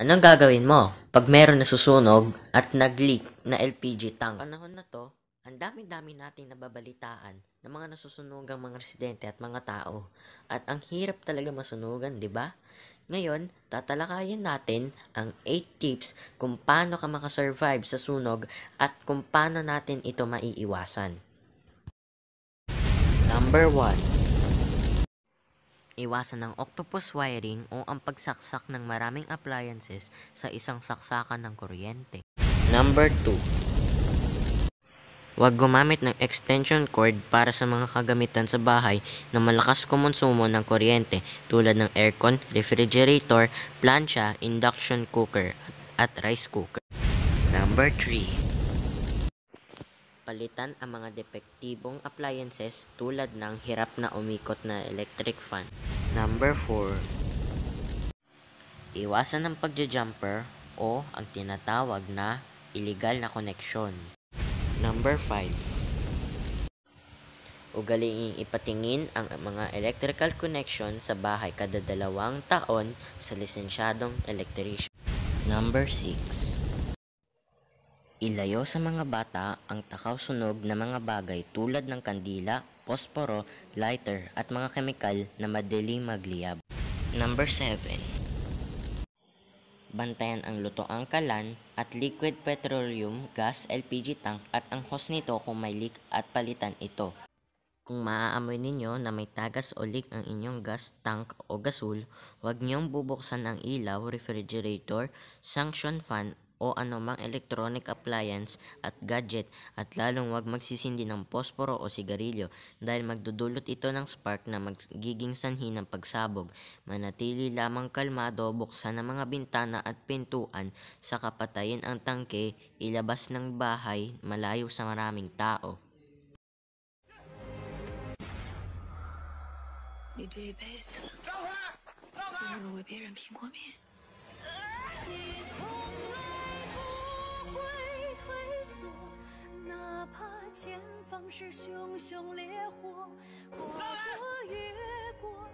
Anong gagawin mo pag meron na susunog at nag-leak na LPG tank? Panahon na to, ang dami-dami nating nababalitaan ng mga nasusunogang mga residente at mga tao. At ang hirap talaga masunugan, di ba? Ngayon, tatalakayin natin ang 8 tips kung paano ka makasurvive sa sunog at kung paano natin ito maiiwasan. Number 1 Iwasan ang octopus wiring o ang pagsaksak ng maraming appliances sa isang saksakan ng kuryente. Number 2 Huwag gumamit ng extension cord para sa mga kagamitan sa bahay na malakas kumonsumo ng kuryente tulad ng aircon, refrigerator, plancha, induction cooker, at rice cooker. Number 3 mapalitan ang mga depektibong appliances tulad ng hirap na umikot na electric fan. Number 4. Iwasan ang pagja-jumper o ang tinatawag na illegal na connection. Number 5. Ugaliing ipatingin ang mga electrical connection sa bahay kada dalawang taon sa lisensyadong electrician. Number 6. Ilayo sa mga bata ang takaw sunog na mga bagay tulad ng kandila, posporo, lighter at mga kemikal na madaling magliyab. Number 7. Bantayan ang lutoang kalan at liquid petroleum gas LPG tank at ang hose nito kung may leak at palitan ito. Kung maaamoy ninyo na may tagas o leak ang inyong gas tank o gasol, huwag niyong bubuksan ang ilaw, refrigerator, sanction fan o anumang electronic appliance at gadget at lalong wag magsisindi ng posporo o sigarilyo dahil magdudulot ito ng spark na magiging sanhi ng pagsabog. Manatili lamang kalmado, buksan ang mga bintana at pintuan, sa kapatayin ang tangke, ilabas ng bahay malayo sa maraming tao. DJ Bass，我有没别人评过面？是熊熊烈火，跨过越过。